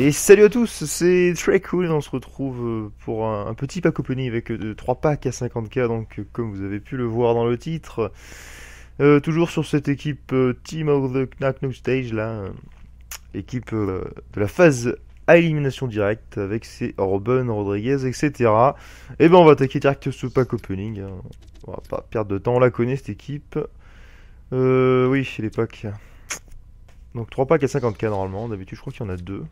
Et salut à tous, c'est très cool on se retrouve euh, pour un, petit pack opening avec 3 euh, packs à 50k, donc euh, comme vous avez pu le voir dans le titre. toujours sur cette équipe Team of the Knack Stage, là, équipe de la phase à élimination directe avec ses Orban, Rodriguez, etc. Et eh ben on va attaquer direct ce pack opening, hein. on va pas perdre de temps, on la connaît cette équipe. oui, les packs. Donc 3 packs à 50k normalement, d'habitude je crois qu'il y en a 2.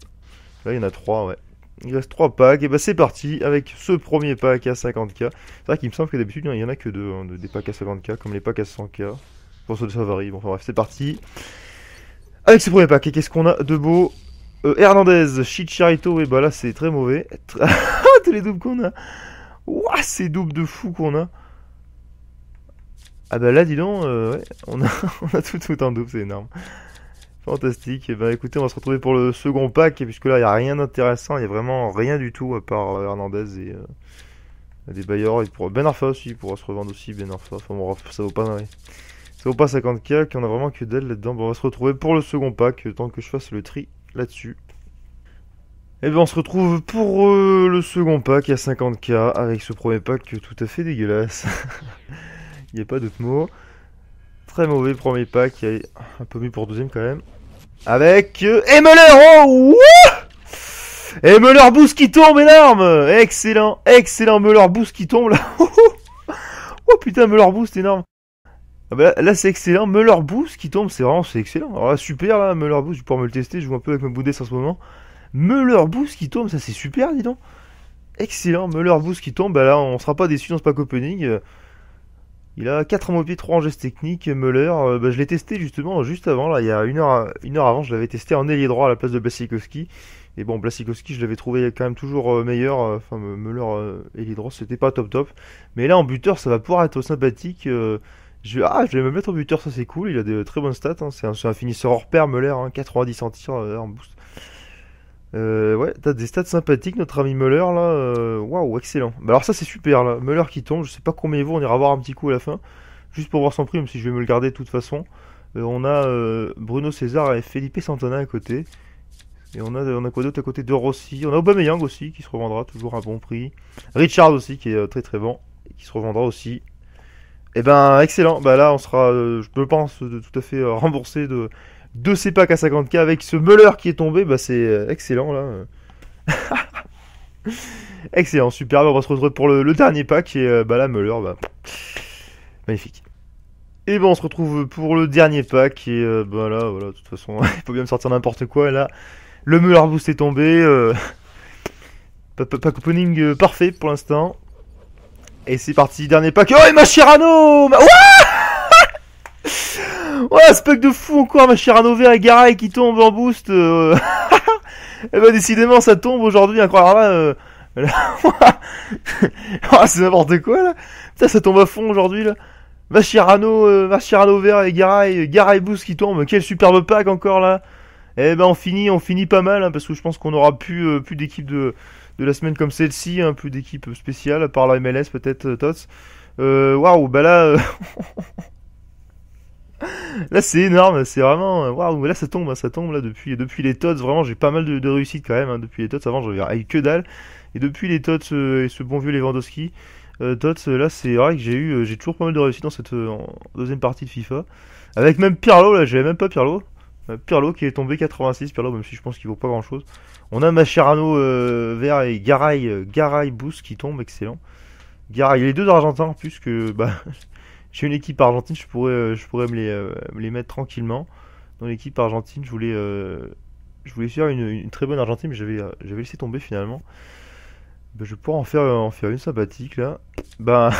Là, il y en a 3, ouais. Il reste 3 packs, et bah c'est parti avec ce premier pack à 50k. C'est vrai qu'il me semble que d'habitude, il n'y en a que hein, de des packs à 50k, comme les packs à 100k. Bon ça varie, bon, enfin bref, c'est parti. Avec ce premier pack, qu'est-ce qu'on a de beau euh, Hernandez, Chicharito, et bah là, c'est très mauvais. Tous les doubles qu'on a Ouah, ces doubles de fou qu'on a Ah bah là, dis donc, euh, on a, on a tout, tout un double, c'est énorme. Fantastique. Et eh ben écoutez, on va se retrouver pour le second pack, puisque là, il n'y a rien d'intéressant, il n'y a vraiment rien du tout à part euh, Hernandez et euh, des bailleurs. Et pour Ben Arfa aussi, il pourra se revendre aussi Ben Arfa. Enfin bon, ça vaut pas Ça vaut pas 50k, qu'on a vraiment que d'elle là-dedans. on va se retrouver pour le second pack, euh, tant que je fasse le tri là-dessus. Et eh bien on se retrouve pour le second pack à 50k avec ce premier pack tout à fait dégueulasse. il n'y a pas d'autre mot. Très mauvais premier pack, un peu mieux pour deuxième quand même. Avec euh, Emmeler Oh Et Muller Boost qui tombe énorme Excellent, excellent Muller Boost qui tombe là Oh putain Muller Boost énorme ah bah Là, c'est excellent, Muller Boost qui tombe, c'est vraiment c'est excellent. Alors super là, Muller Boost, je vais me le tester, je joue un peu avec ma boudesse en ce moment. Muller Boost qui tombe, ça c'est super dis donc Excellent, Muller Boost qui tombe, bah là on sera pas déçu dans ce pack opening. Il a 4 en trois 3 en gestes techniques. Muller, euh, bah, je l'ai testé justement juste avant, là, il y a une heure, une heure avant, je l'avais testé en ailier droit à la place de Blasikowski. Et bon, Blasikowski, je l'avais trouvé quand même toujours euh, meilleur. Euh, enfin, Muller, ailier droit, c'était pas top top. Mais là, en buteur, ça va pouvoir être sympathique. Je, ah, je vais me mettre en buteur, ça c'est cool. Il a de très bonnes stats. Hein. C'est un, finisseur hors pair, Muller, hein, 90 centimes en boost. Euh, ouais, t'as des stats sympathiques, notre ami Muller là. Euh, waouh, excellent. Bah, alors ça c'est super là, Muller qui tombe, je sais pas combien il vaut, on ira voir un petit coup à la fin, juste pour voir son prix, même si je vais me le garder de toute façon. Euh, on a Bruno César et Felipe Santana à côté. Et on a, on a quoi d'autre à côté de Rossi. On a Aubameyang aussi qui se revendra toujours à bon prix. Richard aussi qui est très très bon et qui se revendra aussi. Et eh ben excellent. Bah là on sera, je pense, tout à fait remboursé de deux packs à 50k avec ce Muller qui est tombé, bah c'est euh, excellent là. excellent, superbe. Bah, on va se retrouver pour le, dernier pack et euh, bah là Muller, bah, magnifique. Et bon, bah, on se retrouve pour le dernier pack et euh, bah là voilà, de toute façon, il faut bien me sortir n'importe quoi et là. Le Muller boost est tombé. Pack opening parfait pour l'instant. Et c'est parti, dernier pack. Oh, et Machirano! Ma... Oh, ce de fou encore, ma chère vert et Garay qui tombe en boost. Euh... eh ben, décidément, ça tombe aujourd'hui, incroyable. Hein, euh... oh, c'est n'importe quoi, là. Putain, ça tombe à fond aujourd'hui, là. Machirano, euh, Chirano vert et Garay, euh, Garay Boost qui tombe. Quel superbe pack encore, là. Eh ben, on finit, on finit pas mal, hein, parce que je pense qu'on aura plus, euh, plus d'équipe de, de la semaine comme celle-ci, hein, plus d'équipe spéciale, à part la MLS, peut-être, euh, Tots. Waouh, wow, bah là là c'est énorme, c'est vraiment euh, waouh, là ça tombe, hein, ça tombe là depuis depuis les Tots, vraiment j'ai pas mal de, réussite quand même hein, depuis les Tots. Avant je eu que dalle et depuis les Tots euh, et ce bon vieux Lewandowski, euh, Tots là c'est vrai que j'ai eu j'ai toujours pas mal de réussite dans cette deuxième partie de FIFA avec même Pirlo là, j'avais même pas Pirlo. Pirlo qui est tombé 86, Pirlo même si je pense qu'il vaut pas grand chose. On a Macherano vert et Garay Garay Boost qui tombe excellent. Garay, les deux argentins en plus que bah J'ai une équipe argentine, je pourrais, euh, je pourrais me, les, euh, les mettre tranquillement. Dans l'équipe argentine, je voulais, euh, je voulais faire une, très bonne argentine, mais j'avais, j'avais laissé tomber finalement. Ben, je vais pouvoir en faire, en faire une sympathique là. Ben,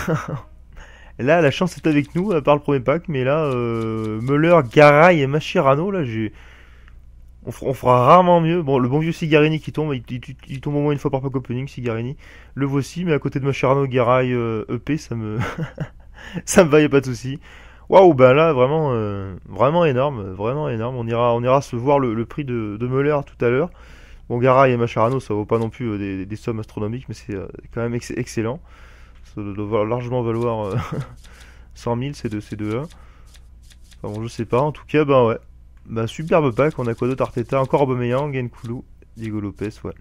là, la chance est avec nous, à part le premier pack, mais là, euh, Müller, Garay et Machirano, là, j'ai. On, fera rarement mieux. Bon, le bon vieux Sigarini qui tombe, il, tombe au moins une fois par pack opening, Sigarini. Le voici, mais à côté de Machirano, Garay, EP, e ça me. ça me va, y a pas de souci. Waouh, ben là vraiment, euh, vraiment énorme, vraiment énorme. On ira, on ira se voir le, prix de, de tout à l'heure. Bon, Garay et Macharano, ça vaut pas non plus euh, des, sommes astronomiques, mais c'est euh, quand même excellent. Ça doit largement valoir 100 000 ces deux, ces deux-là. Enfin bon, je sais pas. En tout cas, ben ouais. Ben, superbe pack. On a quoi d'autre Arteta, encore Aubameyang, Nkoulou, Diego Lopez, ouais.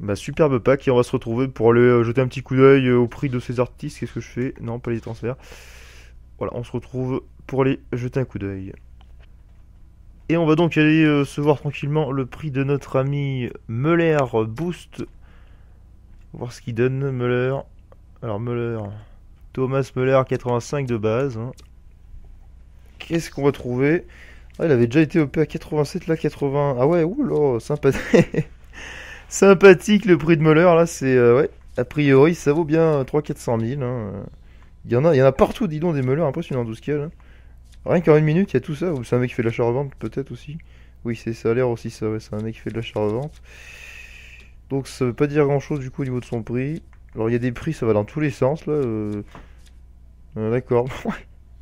Bah, superbe pack et on va se retrouver pour aller euh, jeter un petit coup d'œil euh, au prix de ces artistes. Qu'est-ce que je fais Non, pas les transferts. Voilà, on se retrouve pour aller jeter un coup d'œil. Et on va donc aller se euh, voir tranquillement le prix de notre ami Muller Boost. Voir ce qu'il donne, Muller. Alors, Muller. Thomas Muller, 85 de base. Hein. Qu'est-ce qu'on va trouver ah, Il avait déjà été OP à 87, là 80. Ah ouais, oula, sympa. sympathique le prix de Muller là c'est euh, ouais a priori ça vaut bien 3 400 000 hein. Euh. il y en a il y en a partout dis donc des Muller impressionnant y a là rien qu'en une minute il y a tout ça c'est un mec qui fait de l'achat revente peut-être aussi oui c'est ça a l'air aussi ça ouais c'est un mec qui fait de l'achat revente donc ça veut pas dire grand chose du coup au niveau de son prix alors il y a des prix ça va dans tous les sens là euh. d'accord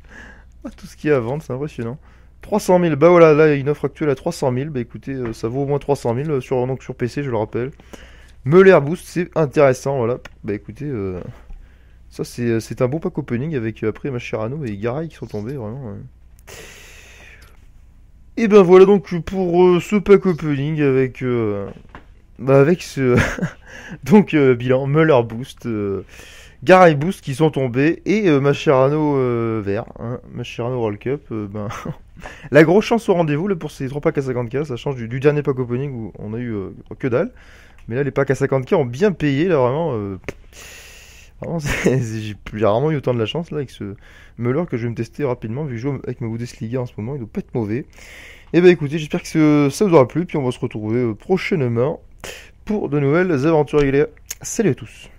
tout ce qui est à vendre c'est impressionnant 300 000, bah voilà, là, une offre actuelle à 300 000, bah écoutez, euh, ça vaut au moins 300 000, euh, sur, donc sur PC, je le rappelle. Muller Boost, c'est intéressant, voilà, bah écoutez, euh, ça c'est un bon pack opening avec après Machirano et Garay qui sont tombés, vraiment. Et ben voilà donc pour ce pack opening avec... bah avec ce... donc bilan, Muller Boost... Garay Boost qui sont tombés et euh, Machirano euh, vert, hein, World Cup. Euh, ben, la grosse chance au rendez-vous pour ces 3 packs à 50k, ça change du, dernier pack opening où on a eu que dalle. Mais là, les packs à 50k ont bien payé, là, vraiment. vraiment j'ai rarement eu autant de la chance là, avec ce Muller que je vais me tester rapidement vu que je joue avec ma Bundesliga en ce moment, il doit pas être mauvais. Et eh ben écoutez, j'espère que ça vous aura plu, puis on va se retrouver prochainement pour de nouvelles aventures. Salut à tous